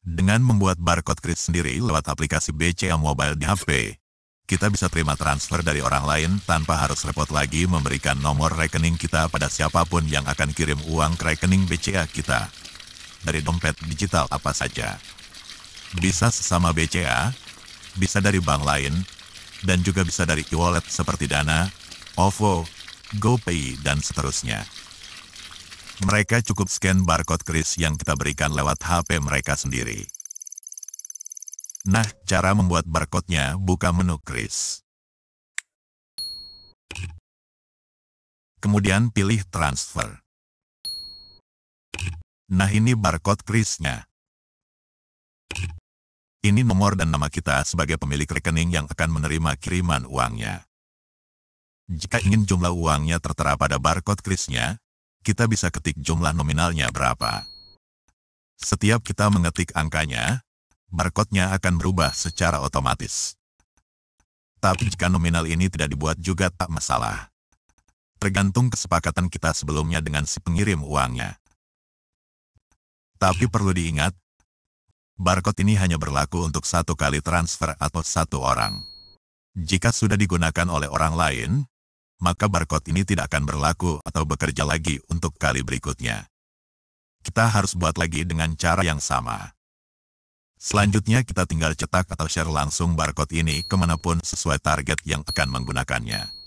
Dengan membuat barcode kredit sendiri lewat aplikasi BCA Mobile di HP, kita bisa terima transfer dari orang lain tanpa harus repot lagi memberikan nomor rekening kita pada siapapun yang akan kirim uang ke rekening BCA kita. Dari dompet digital apa saja. Bisa sesama BCA, bisa dari bank lain, dan juga bisa dari e-wallet seperti Dana, OVO, GoPay, dan seterusnya. Mereka cukup scan barcode Kris yang kita berikan lewat HP mereka sendiri. Nah, cara membuat barcode-nya buka menu Kris, Kemudian pilih transfer. Nah ini barcode Kris nya Ini nomor dan nama kita sebagai pemilik rekening yang akan menerima kiriman uangnya. Jika ingin jumlah uangnya tertera pada barcode Kris nya kita bisa ketik jumlah nominalnya berapa. Setiap kita mengetik angkanya, barcode-nya akan berubah secara otomatis. Tapi jika nominal ini tidak dibuat juga tak masalah. Tergantung kesepakatan kita sebelumnya dengan si pengirim uangnya. Tapi perlu diingat, barcode ini hanya berlaku untuk satu kali transfer atau satu orang. Jika sudah digunakan oleh orang lain, maka barcode ini tidak akan berlaku atau bekerja lagi untuk kali berikutnya. Kita harus buat lagi dengan cara yang sama. Selanjutnya kita tinggal cetak atau share langsung barcode ini kemanapun sesuai target yang akan menggunakannya.